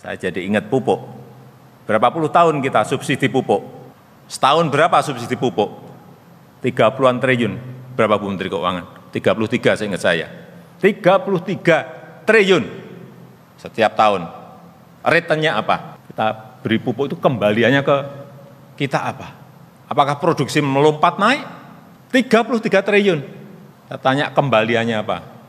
Saya jadi ingat pupuk. Berapa puluh tahun kita subsidi pupuk? Setahun berapa subsidi pupuk? 30-an triliun. Berapa Bu Menteri Keuangan? 33 saya ingat saya. 33 triliun setiap tahun. Returnnya apa? Kita beri pupuk itu kembaliannya ke kita apa? Apakah produksi melompat naik? 33 triliun. Kita tanya kembaliannya apa?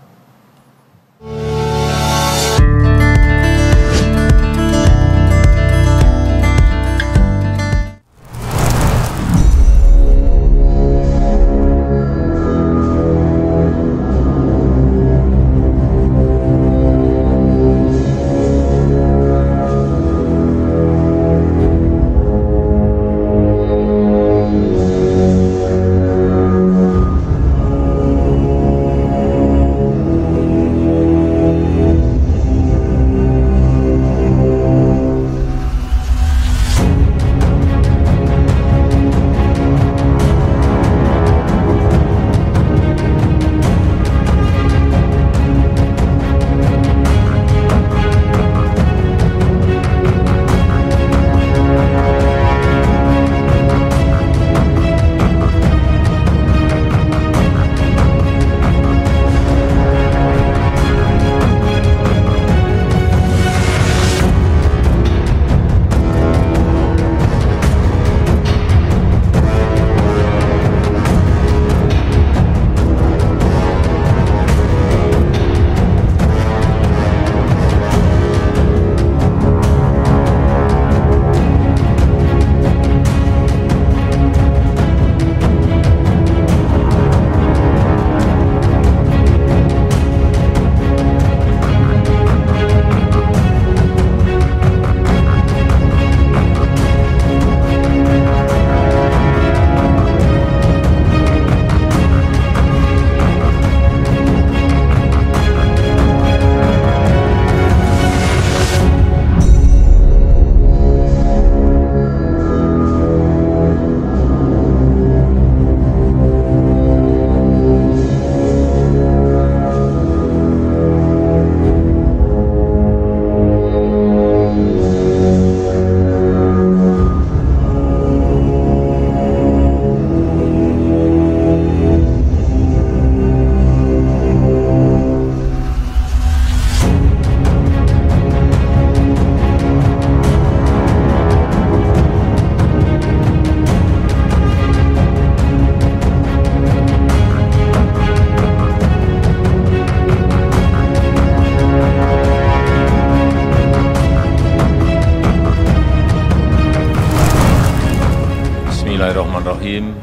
Bismillahirrahmanirrahim.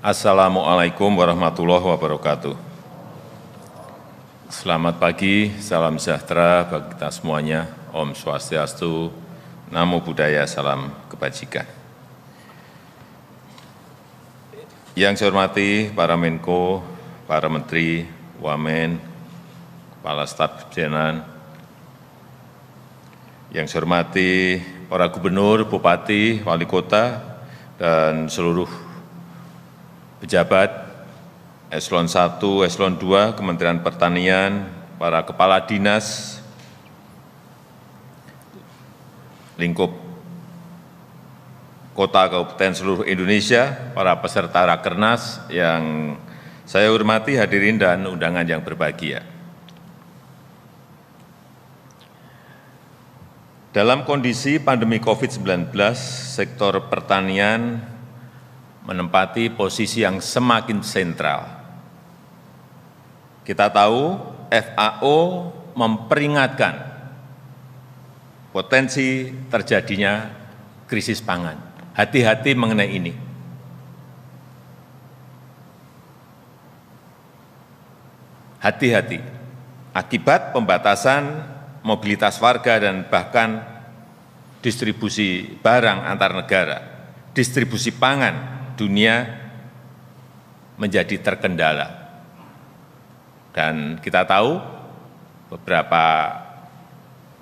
Assalamualaikum warahmatullahi wabarakatuh. Selamat pagi, salam sejahtera bagi kita semuanya. Om Swastiastu, Namo Buddhaya, salam kebajikan. Yang saya hormati para Menko, para Menteri, Wamen, Kepala Staf Kepresidenan, yang saya hormati para gubernur, bupati, wali kota, dan seluruh pejabat eselon 1, eselon 2, Kementerian Pertanian, para kepala dinas, lingkup kota kabupaten seluruh Indonesia, para peserta Rakernas yang saya hormati hadirin dan undangan yang berbahagia. Dalam kondisi pandemi COVID-19, sektor pertanian menempati posisi yang semakin sentral. Kita tahu FAO memperingatkan potensi terjadinya krisis pangan. Hati-hati mengenai ini. Hati-hati. Akibat pembatasan mobilitas warga dan bahkan distribusi barang antar negara, distribusi pangan dunia menjadi terkendala. Dan kita tahu beberapa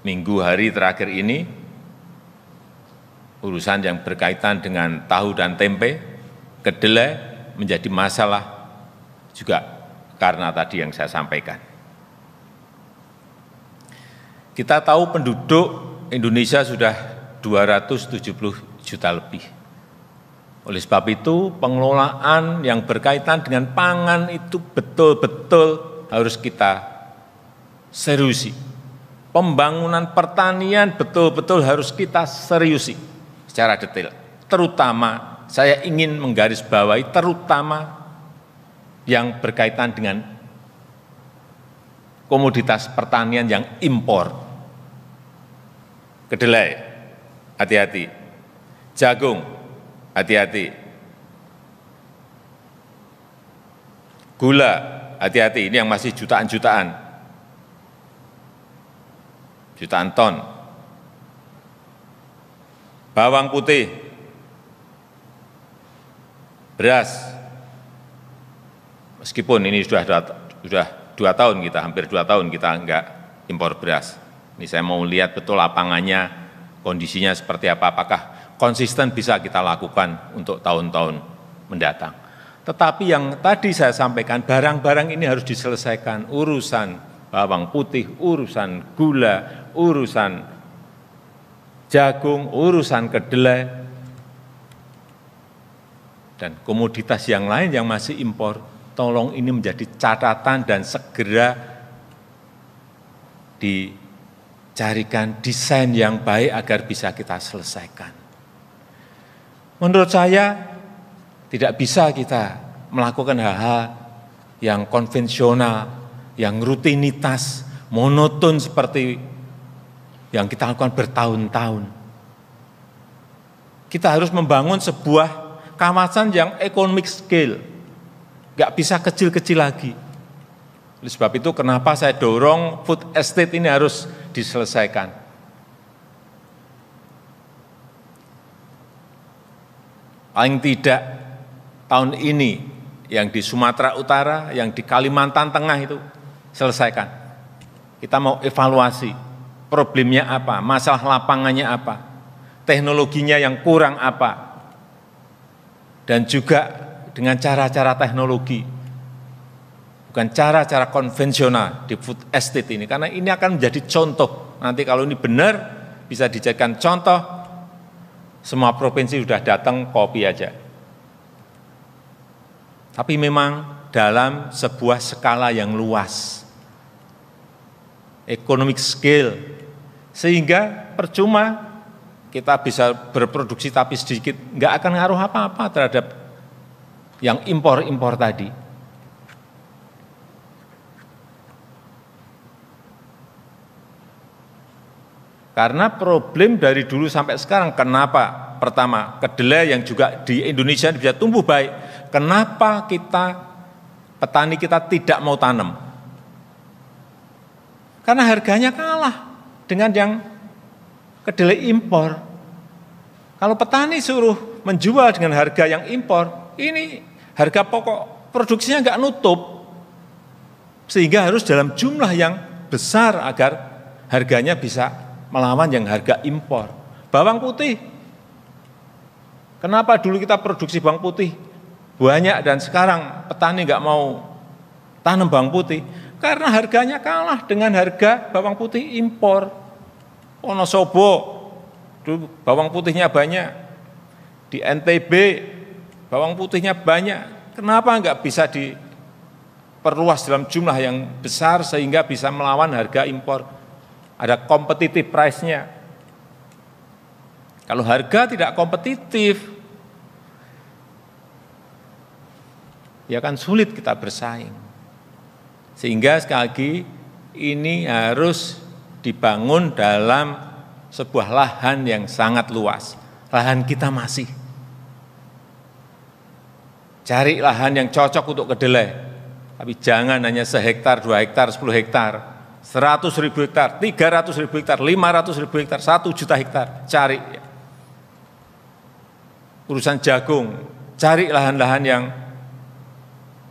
minggu hari terakhir ini urusan yang berkaitan dengan tahu dan tempe, kedelai menjadi masalah juga karena tadi yang saya sampaikan. Kita tahu penduduk Indonesia sudah 270 juta lebih. Oleh sebab itu, pengelolaan yang berkaitan dengan pangan itu betul-betul harus kita seriusi. Pembangunan pertanian betul-betul harus kita seriusi secara detail. Terutama, saya ingin menggarisbawahi terutama yang berkaitan dengan komoditas pertanian yang impor. Kedelai, hati-hati. Jagung, hati-hati. Gula, hati-hati. Ini yang masih jutaan-jutaan. Jutaan ton. Bawang putih, beras, meskipun ini sudah sudah dua tahun kita, hampir dua tahun kita enggak impor beras. Ini saya mau lihat betul lapangannya, kondisinya seperti apa, apakah konsisten bisa kita lakukan untuk tahun-tahun mendatang. Tetapi yang tadi saya sampaikan, barang-barang ini harus diselesaikan, urusan bawang putih, urusan gula, urusan jagung, urusan kedelai, dan komoditas yang lain yang masih impor, tolong ini menjadi catatan dan segera di carikan desain yang baik agar bisa kita selesaikan. Menurut saya, tidak bisa kita melakukan hal-hal yang konvensional, yang rutinitas, monoton seperti yang kita lakukan bertahun-tahun. Kita harus membangun sebuah kawasan yang economic scale, nggak bisa kecil-kecil lagi. Oleh sebab itu kenapa saya dorong food estate ini harus diselesaikan. Paling tidak tahun ini yang di Sumatera Utara, yang di Kalimantan Tengah itu selesaikan. Kita mau evaluasi problemnya apa, masalah lapangannya apa, teknologinya yang kurang apa, dan juga dengan cara-cara teknologi bukan cara-cara konvensional di food estate ini, karena ini akan menjadi contoh. Nanti kalau ini benar, bisa dijadikan contoh, semua provinsi sudah datang kopi aja. Tapi memang dalam sebuah skala yang luas, economic scale, sehingga percuma kita bisa berproduksi tapi sedikit, nggak akan ngaruh apa-apa terhadap yang impor-impor tadi. Karena problem dari dulu sampai sekarang, kenapa? Pertama, kedelai yang juga di Indonesia bisa tumbuh baik. Kenapa kita, petani kita tidak mau tanam? Karena harganya kalah dengan yang kedelai impor. Kalau petani suruh menjual dengan harga yang impor, ini harga pokok produksinya nggak nutup, sehingga harus dalam jumlah yang besar agar harganya bisa melawan yang harga impor. Bawang putih. Kenapa dulu kita produksi bawang putih banyak dan sekarang petani nggak mau tanam bawang putih? Karena harganya kalah dengan harga bawang putih impor. Wonosobo, dulu bawang putihnya banyak. Di NTB, bawang putihnya banyak. Kenapa nggak bisa diperluas dalam jumlah yang besar sehingga bisa melawan harga impor ada kompetitif price-nya. Kalau harga tidak kompetitif, ya kan sulit kita bersaing. Sehingga sekali lagi ini harus dibangun dalam sebuah lahan yang sangat luas. Lahan kita masih. Cari lahan yang cocok untuk kedelai. Tapi jangan hanya sehektar, dua hektar, sepuluh hektar. 100 ribu hektar, 300 ribu hektar, 500 ribu hektar, 1 juta hektar, cari urusan jagung, cari lahan-lahan yang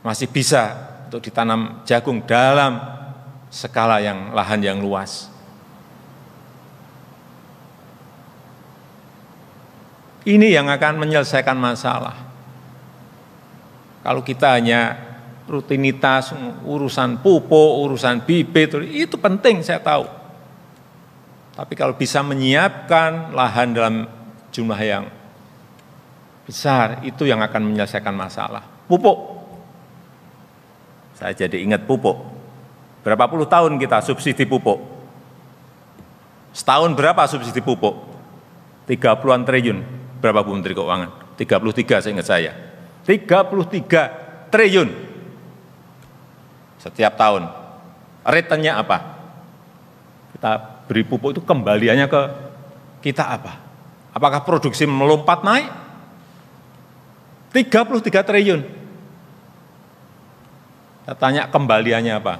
masih bisa untuk ditanam jagung dalam skala yang lahan yang luas. Ini yang akan menyelesaikan masalah. Kalau kita hanya rutinitas, urusan pupuk, urusan bibit, itu penting saya tahu. Tapi kalau bisa menyiapkan lahan dalam jumlah yang besar, itu yang akan menyelesaikan masalah. Pupuk. Saya jadi ingat pupuk. Berapa puluh tahun kita subsidi pupuk? Setahun berapa subsidi pupuk? 30-an triliun. Berapa Bu Menteri Keuangan? 33 seingat saya. 33 triliun setiap tahun. Returnnya apa? Kita beri pupuk itu kembaliannya ke kita apa? Apakah produksi melompat naik? 33 triliun. Kita tanya kembaliannya apa?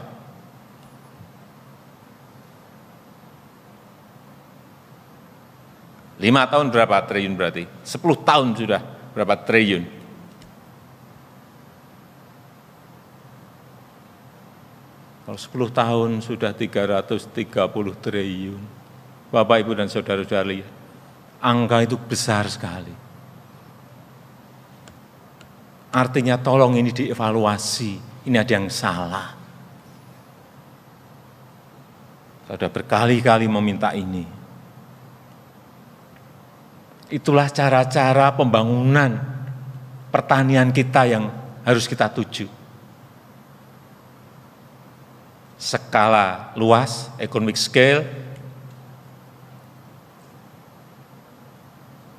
Lima tahun berapa triliun berarti? Sepuluh tahun sudah berapa triliun? Kalau 10 tahun sudah 330 triliun. Bapak, Ibu, dan saudara Saudari, angka itu besar sekali. Artinya tolong ini dievaluasi, ini ada yang salah. Sudah berkali-kali meminta ini. Itulah cara-cara pembangunan pertanian kita yang harus kita tuju skala luas, economic scale,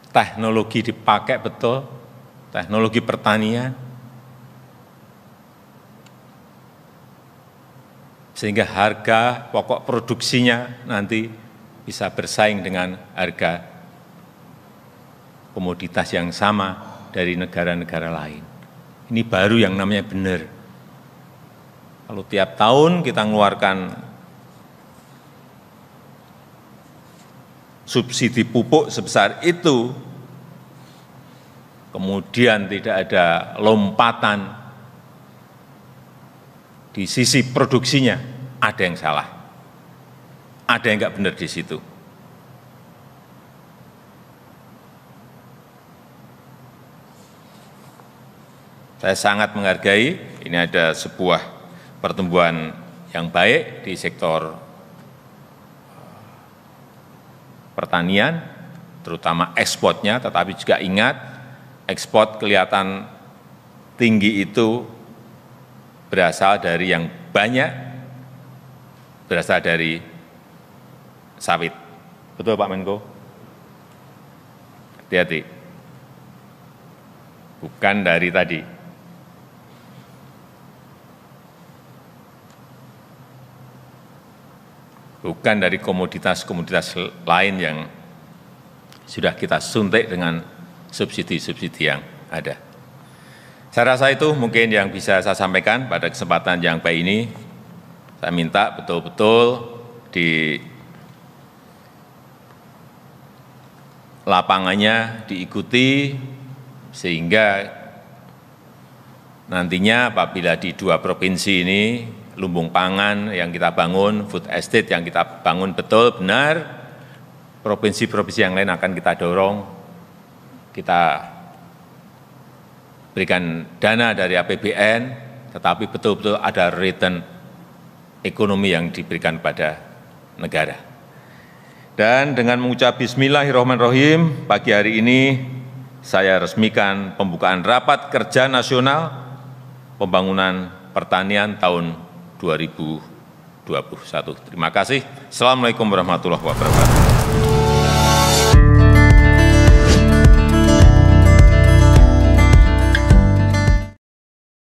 teknologi dipakai betul, teknologi pertanian, sehingga harga pokok produksinya nanti bisa bersaing dengan harga komoditas yang sama dari negara-negara lain. Ini baru yang namanya benar. Kalau tiap tahun kita mengeluarkan subsidi pupuk sebesar itu, kemudian tidak ada lompatan di sisi produksinya, ada yang salah. Ada yang enggak benar di situ. Saya sangat menghargai, ini ada sebuah pertumbuhan yang baik di sektor eh, pertanian, terutama ekspornya, tetapi juga ingat, ekspor kelihatan tinggi itu berasal dari yang banyak, berasal dari sawit. Betul Pak Menko? Hati-hati. Bukan dari tadi, bukan dari komoditas-komoditas lain yang sudah kita suntik dengan subsidi-subsidi yang ada. Saya rasa itu mungkin yang bisa saya sampaikan pada kesempatan yang baik ini. Saya minta betul-betul di lapangannya diikuti sehingga nantinya apabila di dua provinsi ini lumbung pangan yang kita bangun, food estate yang kita bangun betul, benar, provinsi-provinsi yang lain akan kita dorong, kita berikan dana dari APBN, tetapi betul-betul ada return ekonomi yang diberikan pada negara. Dan dengan mengucap bismillahirrahmanirrahim, pagi hari ini saya resmikan pembukaan rapat kerja nasional pembangunan pertanian tahun 2021. Terima kasih. Assalamualaikum warahmatullahi wabarakatuh.